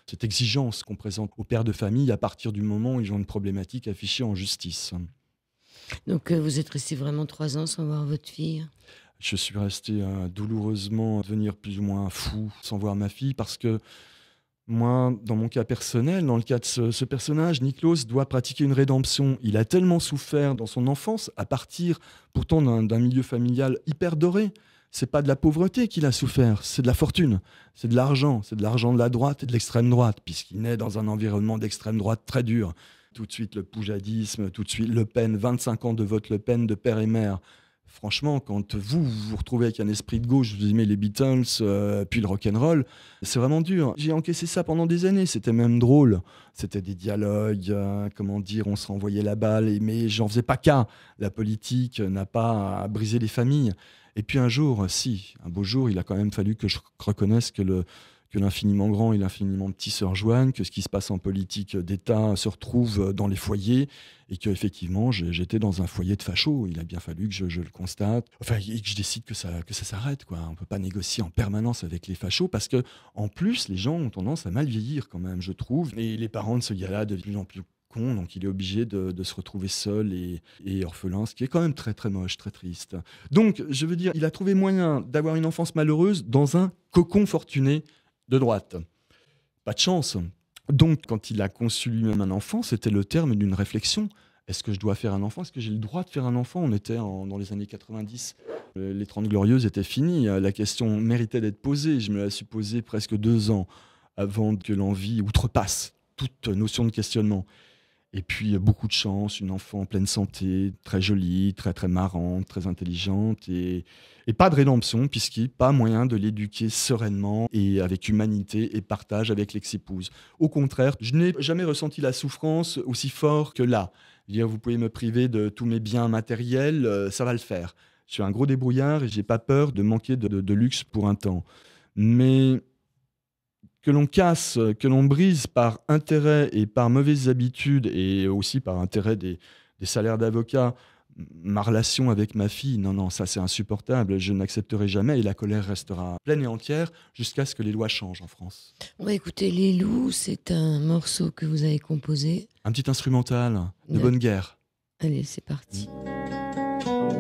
cette exigence qu'on présente aux pères de famille à partir du moment où ils ont une problématique affichée en justice. Donc euh, vous êtes resté vraiment trois ans sans voir votre fille Je suis resté euh, douloureusement à devenir plus ou moins fou sans voir ma fille parce que moi, dans mon cas personnel, dans le cas de ce, personnage, Niklos doit pratiquer une rédemption. Il a tellement souffert dans son enfance, à partir pourtant d'un milieu familial hyper doré. C'est pas de la pauvreté qu'il a souffert, c'est de la fortune, c'est de l'argent, c'est de l'argent de la droite et de l'extrême droite, puisqu'il naît dans un environnement d'extrême droite très dur tout de suite le poujadisme, tout de suite Le Pen, 25 ans de vote Le Pen de père et mère. Franchement, quand vous vous, retrouvez avec un esprit de gauche, vous aimez les Beatles, euh, puis le rock and roll, c'est vraiment dur. J'ai encaissé ça pendant des années, c'était même drôle. C'était des dialogues, euh, comment dire, on se renvoyait la balle, mais j'en faisais pas cas. La politique n'a pas à briser les familles. Et puis un jour, si, un beau jour, il a quand même fallu que je reconnaisse que le, que l'infiniment grand et l'infiniment petit se rejoignent, que ce qui se passe en politique d'État se retrouve dans les foyers, et que effectivement j'étais dans un foyer de facho. Il a bien fallu que je, le constate, enfin et que je décide que ça que ça s'arrête On ne peut pas négocier en permanence avec les fachos parce que en plus les gens ont tendance à mal vieillir quand même, je trouve. Et les parents de ce gars-là de plus en plus cons, donc il est obligé de, se retrouver seul et, et, orphelin, ce qui est quand même très très moche, très triste. Donc, je veux dire, il a trouvé moyen d'avoir une enfance malheureuse dans un cocon fortuné de droite. Pas de chance. Donc, quand il a conçu lui-même un enfant, c'était le terme d'une réflexion. Est-ce que je dois faire un enfant Est-ce que j'ai le droit de faire un enfant On était dans les années 90. Euh, les 30 Glorieuses étaient finies. Euh, la question méritait d'être posée. Je me la suis posée presque deux ans avant que l'envie outrepasse toute notion de questionnement. Et puis beaucoup de chance, une enfant en pleine santé, très jolie, très très marrante, très intelligente et, pas de rédemption puisqu'il n'y a pas moyen de l'éduquer sereinement et avec humanité et partage avec l'ex-épouse. Au contraire, je n'ai jamais ressenti la souffrance aussi fort que là. Dire, vous pouvez me priver de tous mes biens matériels, euh, ça va le faire. Je suis un gros débrouillard et j'ai pas peur de manquer de luxe pour un temps. Mais que l'on casse, que l'on brise par intérêt et par mauvaises habitudes et aussi par intérêt des, salaires d'avocat, ma relation avec ma fille, non, non, ça c'est insupportable, je n'accepterai jamais et la colère restera pleine et entière jusqu'à ce que les lois changent en France. On va bah, écouter Les Loups, c'est un morceau que vous avez composé. Un petit instrumental de bonne guerre. Allez, c'est parti. Mm.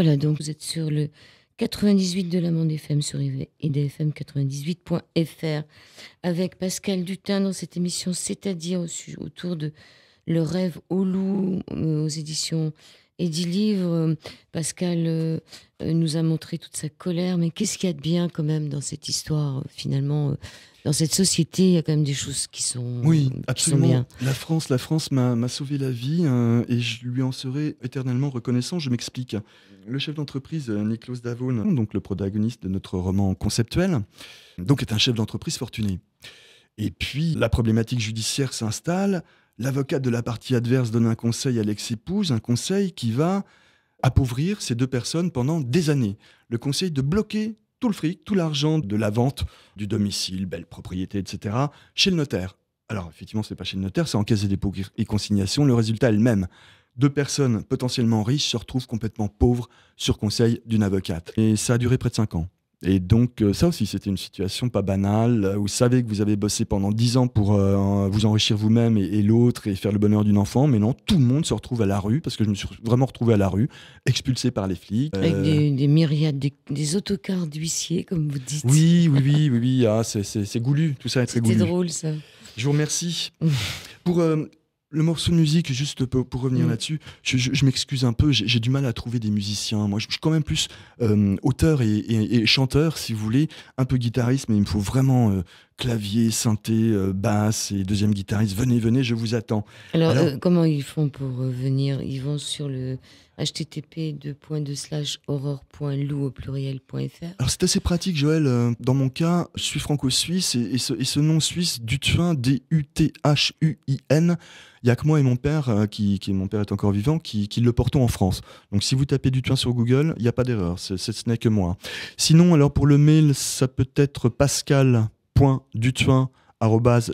Voilà, donc vous êtes sur le 98 de la FM sur idfm98.fr avec Pascal Dutin dans cette émission, c'est-à-dire autour de Le rêve au loup euh, aux éditions et dix livres, euh, Pascal euh, euh, nous a montré toute sa colère, mais qu'est-ce qu'il y a de bien quand même dans cette histoire finalement dans cette société, il y a quand même des choses qui sont, oui, absolument. bien. La France, la France m'a sauvé la vie et je lui en serai éternellement reconnaissant. Je m'explique. Le chef d'entreprise Niklaus Davon, donc le protagoniste de notre roman conceptuel, donc est un chef d'entreprise fortuné. Et puis la problématique judiciaire s'installe. L'avocat de la partie adverse donne un conseil à l'ex-épouse, un conseil qui va appauvrir ces deux personnes pendant des années. Le conseil de bloquer tout le fric, tout l'argent de la vente du domicile, belle propriété, etc., chez le notaire. Alors, effectivement, ce n'est pas chez le notaire, c'est en caisse des et consignation. Le résultat est le même. Deux personnes potentiellement riches se retrouvent complètement pauvres sur conseil d'une avocate. Et ça a duré près de cinq ans. Et donc euh, ça aussi, c'était une situation pas banale. Euh, vous savez que vous avez bossé pendant 10 ans pour euh, vous enrichir vous-même et, l'autre et faire le bonheur d'une enfant, mais non, tout le monde se retrouve à la rue, parce que je me suis vraiment retrouvé à la rue, expulsé par les flics. Avec des, myriades, des, autocars d'huissiers, comme vous dites. Oui, oui, oui, oui, Ah, c'est goulu, tout ça est très goulu. C'est drôle ça. Je vous remercie. pour le morceau de musique, juste pour, revenir mm. là-dessus, je, m'excuse un peu, j'ai du mal à trouver des musiciens. Moi, je, suis quand même plus euh, auteur et, chanteur, si vous voulez, un peu guitariste, mais il me faut vraiment euh, clavier, synthé, euh, basse et deuxième guitariste. Venez, venez, je vous attends. Alors, euh, comment ils font pour euh, venir Ils vont sur le http aurore.lou au pluriel.fr. Alors c'est assez pratique, Joël. Dans mon cas, je suis franco-suisse et, ce, nom suisse, Duthuin, D-U-T-H-U-I-N, il n'y a que moi et mon père, qui, mon père est encore vivant, qui, le portons en France. Donc si vous tapez Duthuin sur Google, il n'y a pas d'erreur. Ce n'est que moi. Sinon, alors pour le mail, ça peut être Pascal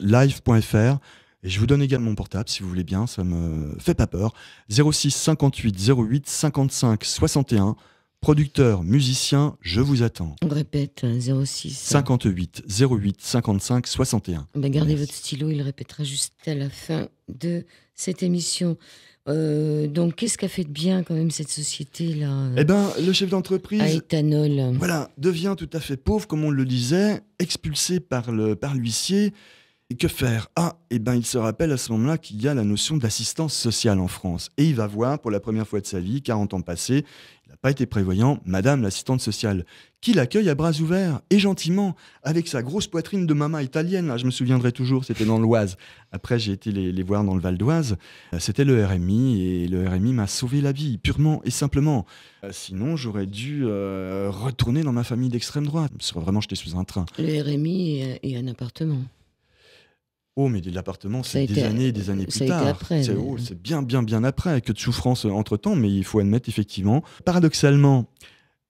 live.fr et je vous donne également mon portable si vous voulez bien, ça me fait pas peur. 06 58 08 55 61. Producteur, musicien, je vous attends. On répète, 06 58 08 55 61. Ben gardez votre stylo, il répétera juste à la fin de cette émission. Euh, donc, qu'est-ce qu'a fait de bien quand même cette société-là euh Eh ben, le chef d'entreprise, à éthanol, voilà, devient tout à fait pauvre, comme on le disait, expulsé par le par l'huissier. Et que faire Ah, eh ben, il se rappelle à ce moment-là qu'il y a la notion d'assistance sociale en France, et il va voir pour la première fois de sa vie, 40 ans passés, pas été prévoyant, Madame l'assistante sociale, qui l'accueille à bras ouverts et gentiment, avec sa grosse poitrine de maman italienne. Là, je me souviendrai toujours, c'était dans l'Oise. Après, j'ai été les, voir dans le Val d'Oise. Euh, c'était le RMI et le RMI m'a sauvé la vie, purement et simplement. Euh, sinon, j'aurais dû euh, retourner dans ma famille d'extrême droite. Vraiment, j'étais sous un train. Le RMI et un appartement. Oh, mais l'appartement, c'est des années et des euh, années plus tard. Oh, c'est bien, bien, bien après, que de souffrance entre-temps, mais il faut admettre effectivement. Paradoxalement,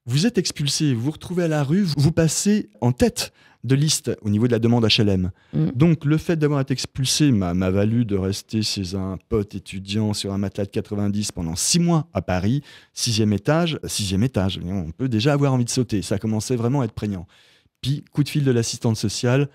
vous êtes expulsé, vous vous retrouvez à la rue, vous passez en tête de liste au niveau de la demande HLM. Mm. Donc le fait d'avoir été expulsé m'a valu de rester chez un pote étudiant sur un matelas de 90 pendant six mois à Paris, sixième étage, sixième étage, on peut déjà avoir envie de sauter, ça commençait vraiment à être prégnant. Puis coup de fil de l'assistante sociale,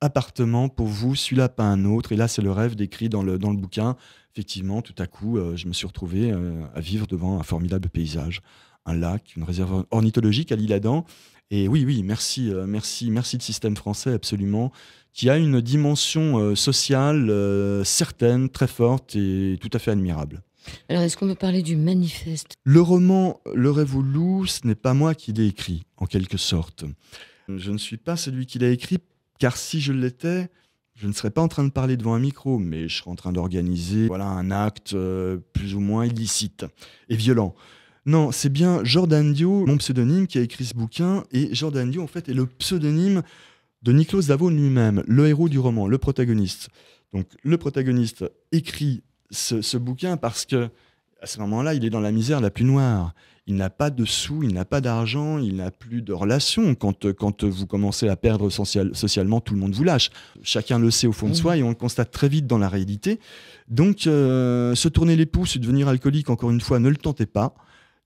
appartement pour vous, celui-là pas un autre. Et là, c'est le rêve décrit dans le, dans le bouquin. Effectivement, tout à coup, euh, je me suis retrouvé euh, à vivre devant un formidable paysage, un lac, une réserve ornithologique à l'île Adam. Et oui, oui, merci, euh, merci, merci le système français, absolument, qui a une dimension sociale certaine, très forte et tout à fait admirable. Alors, est-ce qu'on peut parler du manifeste Le roman Le rêve ou loup, ce n'est pas moi qui l'ai écrit, en quelque sorte. Je ne suis pas celui qui l'a écrit car si je l'étais, je ne serais pas en train de parler devant un micro, mais je serais en train d'organiser voilà, un acte euh, plus ou moins illicite et violent. Non, c'est bien Jordan Dio, mon pseudonyme, qui a écrit ce bouquin. Et Jordan Dio, en fait, est le pseudonyme de Niklaus Davo lui-même, le héros du roman, le protagoniste. Donc, le protagoniste écrit ce, ce bouquin parce que, à ce moment-là, il est dans la misère la plus noire il n'a pas de sous, il n'a pas d'argent, il n'a plus de relations. Quand, quand vous commencez à perdre socialement, tout le monde vous lâche. Chacun le sait au fond de mmh. soi et on le constate très vite dans la réalité. Donc, euh, se tourner les pouces et devenir alcoolique, encore une fois, ne le tentez pas.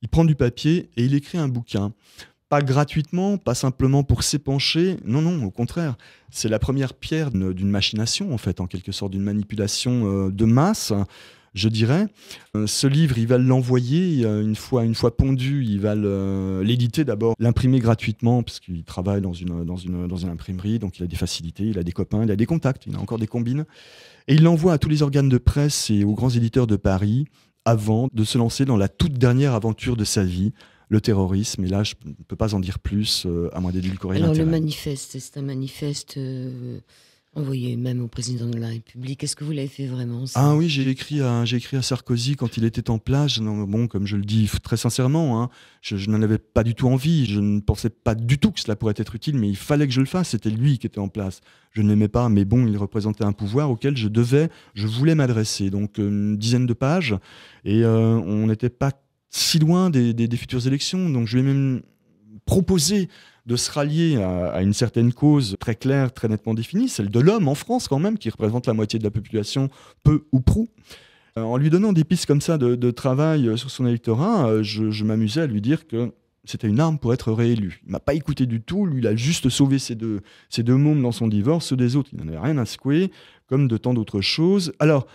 Il prend du papier et il écrit un bouquin. Pas gratuitement, pas simplement pour s'épancher, non, non, au contraire. C'est la première pierre d'une machination, en fait, en quelque sorte, d'une manipulation euh, de masse je dirais. Euh, ce livre, il va l'envoyer une fois, une fois pondu, il va l'éditer d'abord, l'imprimer gratuitement parce qu'il travaille dans une, dans une, dans une imprimerie, donc il a des facilités, il a des copains, il a des contacts, il a encore des combines. Et il l'envoie à tous les organes de presse et aux grands éditeurs de Paris avant de se lancer dans la toute dernière aventure de sa vie, le terrorisme. Et là, je ne peux pas en dire plus, euh, à moins d'édulcorer Alors, le manifeste, c'est un manifeste euh, envoyé même au président de la République. Est-ce que vous l'avez fait vraiment Ah oui, j'ai écrit, à, j'ai écrit à Sarkozy quand il était en place, Non, bon, comme je le dis très sincèrement, hein, je, n'en avais pas du tout envie. Je ne pensais pas du tout que cela pourrait être utile, mais il fallait que je le fasse. C'était lui qui était en place. Je ne l'aimais pas, mais bon, il représentait un pouvoir auquel je devais, je voulais m'adresser. Donc euh, une dizaine de pages, et euh, on n'était pas si loin des, des futures élections. Donc je lui ai même proposer de se rallier à, une certaine cause très claire, très nettement définie, celle de l'homme en France quand même, qui représente la moitié de la population, peu ou prou. Euh, en lui donnant des pistes comme ça de, travail euh, sur son électorat, euh, je, m'amusais à lui dire que c'était une arme pour être réélu. Il m'a pas écouté du tout, lui il a juste sauvé ces deux, ses deux mômes dans son divorce, ceux des autres, il n'en avait rien à secouer, comme de tant d'autres choses. Alors,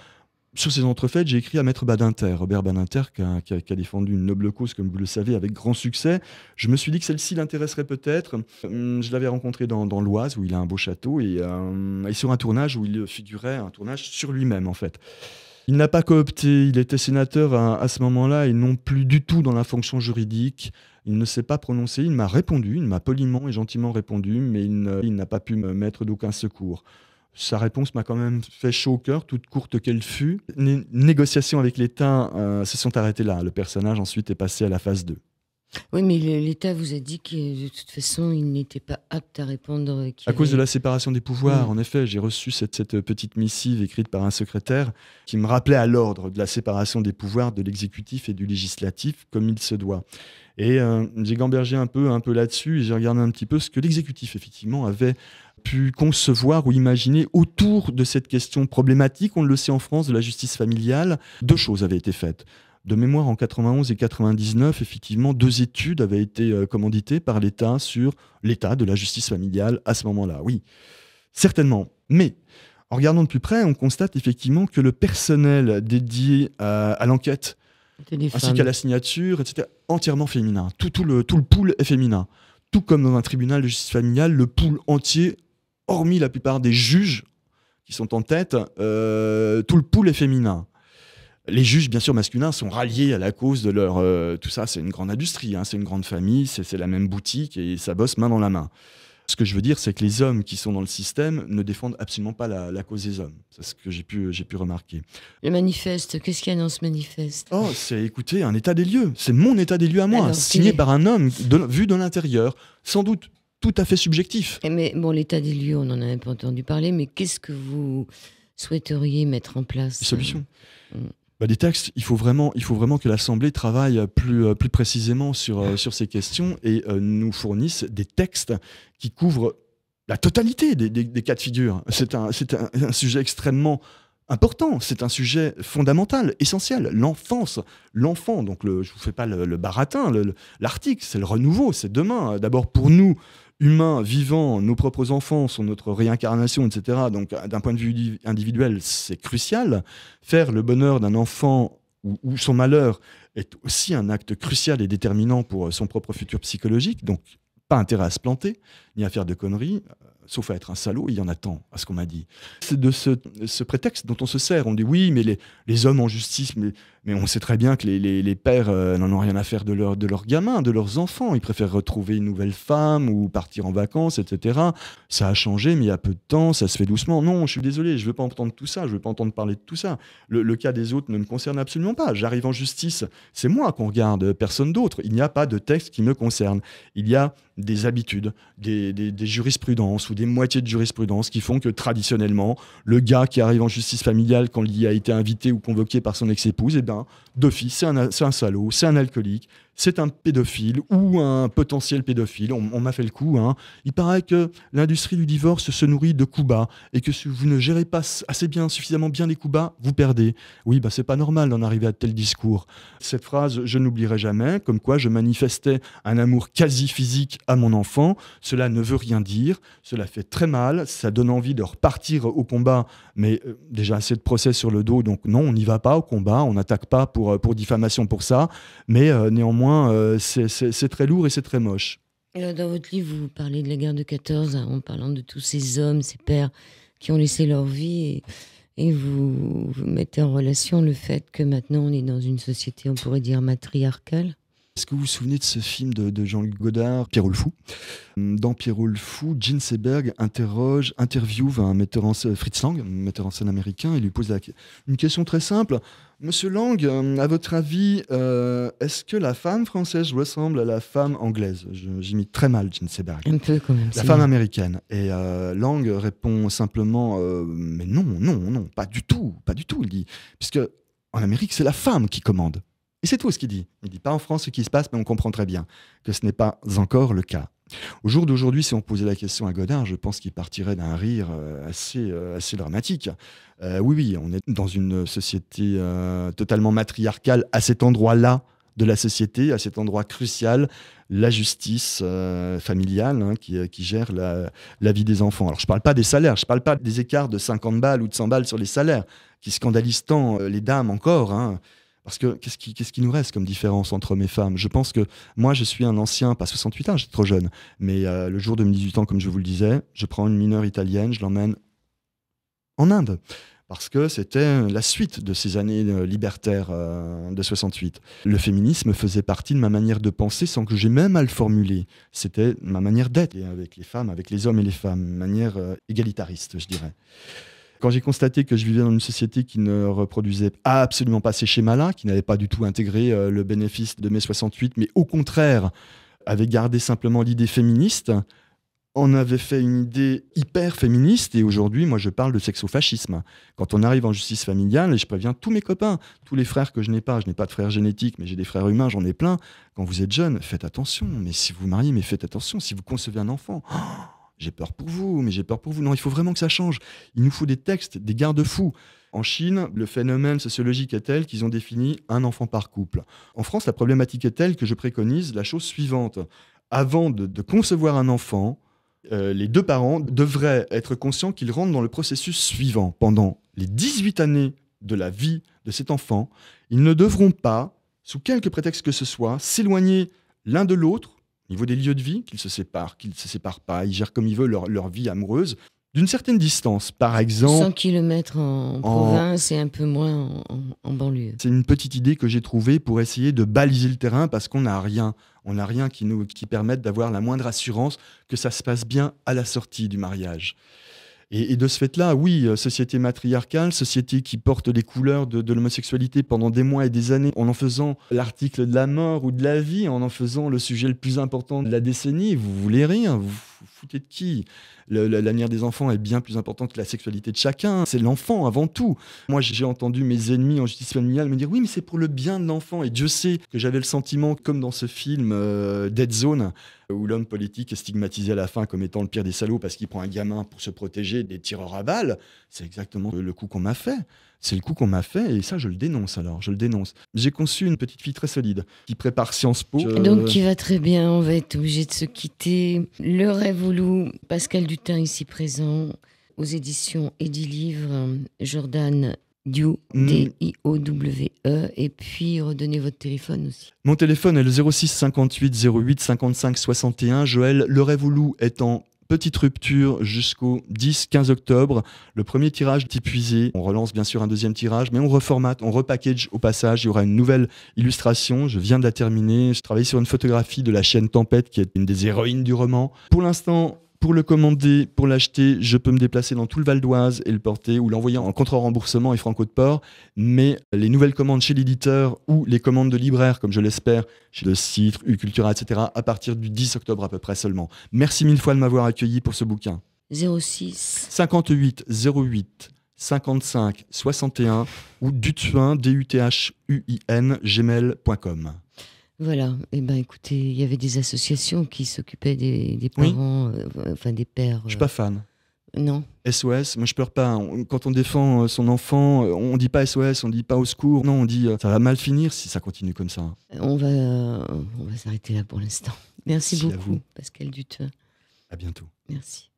sur ces entrefaites, j'ai écrit à Maître Badinter, Robert Badinter, qui a, défendu une noble cause, comme vous le savez, avec grand succès. Je me suis dit que celle-ci l'intéresserait peut-être. Hum, je l'avais rencontré dans, l'Oise, où il a un beau château, euh, et, sur un tournage où il figurait, un tournage sur lui-même, en fait. Il n'a pas coopté, il était sénateur à ce moment-là, et non plus du tout dans la fonction juridique. Il ne s'est pas prononcé, il m'a répondu, il m'a poliment et gentiment répondu, mais il n'a pas pu me mettre d'aucun secours. Sa réponse m'a quand même fait chaud au cœur, toute courte qu'elle fût. Les négociations avec l'État euh, se sont arrêtées là. Le personnage ensuite est passé à la phase 2. Oui, mais l'État vous a dit que de toute façon, il n'était pas apte à répondre. Euh, à cause de la séparation des pouvoirs, mm. en effet, j'ai reçu cette, euh, petite missive écrite par un secrétaire qui me rappelait à l'ordre de la séparation des pouvoirs de l'exécutif et du législatif comme il se doit. Et j'ai gambergé un peu, un peu là-dessus et j'ai regardé un petit peu ce que l'exécutif, effectivement, avait pu concevoir ou imaginer autour de cette question problématique, on le sait en France, de la justice familiale, deux choses avaient été faites. De mémoire, en 91 et 99, effectivement, deux études avaient été euh, commanditées par l'État sur l'état de la justice familiale à ce moment-là. Oui, certainement. Mais en regardant de plus près, on constate effectivement que le personnel dédié à, l'enquête, ainsi qu'à la signature, etc., entièrement féminin. Tout, tout, le, tout le pool est féminin. Tout comme dans un tribunal de justice familiale, le pool entier hormis la plupart des juges qui sont en tête, euh, tout le pool est féminin. Les juges, bien sûr, masculins sont ralliés à la cause de leur... Euh, tout ça, c'est une grande industrie, hein, c'est une grande famille, c'est la même boutique et ça bosse main dans la main. Ce que je veux dire, c'est que les hommes qui sont dans le système ne défendent absolument pas la, la cause des hommes. C'est ce que j'ai pu, j'ai pu remarquer. Le manifeste, qu'est-ce qu'il y a dans ce manifeste Oh, c'est, écoutez, un état des lieux. C'est mon état des lieux à moi, signé par un homme vu de l'intérieur. Sans doute tout à fait subjectif. Et eh, mais bon, l'état des lieux, on en a pas entendu parler, mais qu'est-ce que vous souhaiteriez mettre en place Des euh, solutions. Mm. Bah, des textes, il faut vraiment, il faut vraiment que l'Assemblée travaille plus, euh, plus précisément sur, euh, sur ces questions et nous fournisse des textes qui couvrent la totalité des, des, cas de figure. C'est un, un, un sujet extrêmement important, c'est un sujet fondamental, essentiel. L'enfance, l'enfant, donc je ne vous fais pas le baratin, l'article, c'est le renouveau, c'est demain. D'abord pour nous, humains, vivants, nos propres enfants sont notre réincarnation, etc. Donc, d'un point de vue individuel, c'est crucial. Faire le bonheur d'un enfant ou, son malheur est aussi un acte crucial et déterminant pour euh, son propre futur psychologique. Donc, pas intérêt à se planter, ni à faire de conneries, euh, sauf à être un salaud, il y en a tant, à ce qu'on m'a dit. C'est de ce, prétexte dont on se sert. On dit oui, mais les, les hommes en justice, mais mais on sait très bien que les, les, pères euh, n'en ont rien à faire de, leur, de leurs gamins, de leurs enfants. Ils préfèrent retrouver une nouvelle femme ou partir en vacances, etc. Ça a changé, mais il y a peu de temps, ça se fait doucement. Non, je suis désolé, je ne veux pas entendre tout ça, je ne veux pas entendre parler de tout ça. Le, cas des autres ne me concerne absolument pas. J'arrive en justice, c'est moi qu'on regarde, personne d'autre. Il n'y a pas de texte qui me concerne. Il y a des habitudes, des, jurisprudences ou des moitiés de jurisprudence qui font que traditionnellement, le gars qui arrive en justice familiale quand il y a été invité ou convoqué par son ex-épouse, eh ben, Hein. d'office, c'est un, salaud, c'est un alcoolique, c'est un pédophile ou un potentiel pédophile. On, m'a fait le coup. Hein. Il paraît que l'industrie du divorce se nourrit de coups bas et que si vous ne gérez pas assez bien, suffisamment bien les coups bas, vous perdez. Oui, bah, c'est pas normal d'en arriver à tel discours. Cette phrase, je n'oublierai jamais, comme quoi je manifestais un amour quasi physique à mon enfant, cela ne veut rien dire, cela fait très mal, ça donne envie de repartir au combat, mais euh, déjà assez de procès sur le dos, donc non, on n'y va pas au combat, on n'attaque pas pour, euh, pour diffamation pour ça, mais euh, néanmoins, euh, c'est très lourd et c'est très moche. Euh, dans votre livre, vous parlez de la guerre de 14 hein, en parlant de tous ces hommes, ces pères qui ont laissé leur vie. Et, vous, mettez en relation le fait que maintenant on est dans une société, on pourrait dire, matriarcale, est-ce que vous vous souvenez de ce film de, Jean-Luc Godard, Pierrot le Fou hum, Dans Pierrot le Fou, Gene Seberg interroge, interviewe un metteur en scène, Fritz Lang, un metteur en scène américain, et lui pose une question très simple. Monsieur Lang, hum, à votre avis, euh, est-ce que la femme française ressemble à la femme anglaise J'imite très mal jean Seberg. La femme américaine. Et euh, Lang répond simplement euh, Mais non, non, non, pas du tout, pas du tout, il dit. Puisque en Amérique, c'est la femme qui commande. Et c'est tout ce qu'il dit. Il ne dit pas en France ce qui se passe, mais on comprend très bien que ce n'est pas encore le cas. Au jour d'aujourd'hui, si on posait la question à Godard, je pense qu'il partirait d'un rire euh, assez, euh, assez dramatique. Euh, oui, oui, on est dans une société totalement matriarcale à cet endroit-là de la société, à cet endroit crucial, la justice familiale hein, qui, gère la, vie des enfants. Alors je ne parle pas des salaires, je ne parle pas des écarts de 50 balles ou de 100 balles sur les salaires qui scandalisent tant les dames encore. Hein. Parce que qu'est-ce qui, qui, nous reste comme différence entre hommes et femmes Je pense que moi, je suis un ancien, pas 68 ans, j'étais trop jeune, mais euh, le jour de mes 18 ans, comme je vous le disais, je prends une mineure italienne, je l'emmène en Inde. Parce que c'était la suite de ces années euh, libertaires euh, de 68. Le féminisme faisait partie de ma manière de penser sans que j'ai même à le formuler. C'était ma manière d'être avec les femmes, avec les hommes et les femmes, manière égalitariste, je dirais. Quand j'ai constaté que je vivais dans une société qui ne reproduisait absolument pas ces schémas-là, qui n'avait pas du tout intégré euh, le bénéfice de mai 68, mais au contraire avait gardé simplement l'idée féministe, on avait fait une idée hyper féministe et aujourd'hui, moi, je parle de sexofascisme. Quand on arrive en justice familiale, et je préviens tous mes copains, tous les frères que je n'ai pas, je n'ai pas de frères génétiques, mais j'ai des frères humains, j'en ai plein. Quand vous êtes jeune, faites attention. Mais si vous mariez, mais faites attention. Si vous concevez un enfant, oh j'ai peur pour vous, mais j'ai peur pour vous. Non, il faut vraiment que ça change. Il nous faut des textes, des garde-fous. En Chine, le phénomène sociologique est tel qu'ils ont défini un enfant par couple. En France, la problématique est telle que je préconise la chose suivante. Avant de, concevoir un enfant, euh, les deux parents devraient être conscients qu'ils rentrent dans le processus suivant. Pendant les 18 années de la vie de cet enfant, ils ne devront pas, sous quelque prétexte que ce soit, s'éloigner l'un de l'autre au niveau des lieux de vie, qu'ils se séparent, qu'ils ne se séparent pas, ils gèrent comme ils veulent leur, vie amoureuse d'une certaine distance, par exemple. 100 km en, province et un peu moins en, banlieue. C'est une petite idée que j'ai trouvée pour essayer de baliser le terrain parce qu'on n'a rien. On n'a rien qui nous qui permette d'avoir la moindre assurance que ça se passe bien à la sortie du mariage. Et, de ce fait-là, oui, euh, société matriarcale, société qui porte les couleurs de, de l'homosexualité pendant des mois et des années, en en faisant l'article de la mort ou de la vie, en en faisant le sujet le plus important de la décennie, vous voulez rien vous vous foutez de qui L'avenir des enfants est bien plus important que la sexualité de chacun. C'est l'enfant avant tout. Moi, j'ai entendu mes ennemis en justice familiale me dire oui, mais c'est pour le bien de l'enfant. Et Dieu sait que j'avais le sentiment, comme dans ce film euh, Dead Zone, où l'homme politique est stigmatisé à la fin comme étant le pire des salauds parce qu'il prend un gamin pour se protéger des tireurs à balles. C'est exactement le coup qu'on m'a fait. C'est le coup qu'on m'a fait et ça, je le dénonce alors, je le dénonce. J'ai conçu une petite fille très solide qui prépare Sciences Po. Donc euh, qui va très bien, on va être obligé de se quitter. Le rêve voulu. Pascal Dutin ici présent, aux éditions Eddy Livre, Jordan Dio mm. D-I-O-W-E, et puis redonnez votre téléphone aussi. Mon téléphone est le 06 58 08 55 61. Joël, le rêve est en étant petite rupture jusqu'au 10-15 octobre. Le premier tirage est épuisé. on relance bien sûr un deuxième tirage, mais on reformate, on repackage au passage. Il y aura une nouvelle illustration. Je viens de la terminer. Je travaille sur une photographie de la chaîne Tempête, qui est une des héroïnes du roman. Pour l'instant, pour le commander, pour l'acheter, je peux me déplacer dans tout le Val d'Oise et le porter ou l'envoyer en contre-remboursement et franco de port. Mais les nouvelles commandes chez l'éditeur ou les commandes de libraires, comme je l'espère, chez le CIFRE, Ucultura, etc., à partir du 10 octobre à peu près seulement. Merci mille fois de m'avoir accueilli pour ce bouquin. 06 58 08 55 61 ou dutuin, d u u gmail.com. Voilà, eh ben écoutez, il y avait des associations qui s'occupaient des, parents, euh, enfin des pères. Je suis pas euh, fan. Non. SOS, moi je pleure pas. Hein. quand on défend euh, son enfant, on dit pas SOS, on dit pas au secours. Non, on dit ça va mal finir si ça continue comme ça. Hein. On va, on va s'arrêter là pour l'instant. Merci, beaucoup, Pascal Dutte. À bientôt. Merci.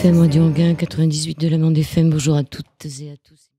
FM Radio Anguin 98 de la Femmes, FM. Bonjour à toutes et à tous.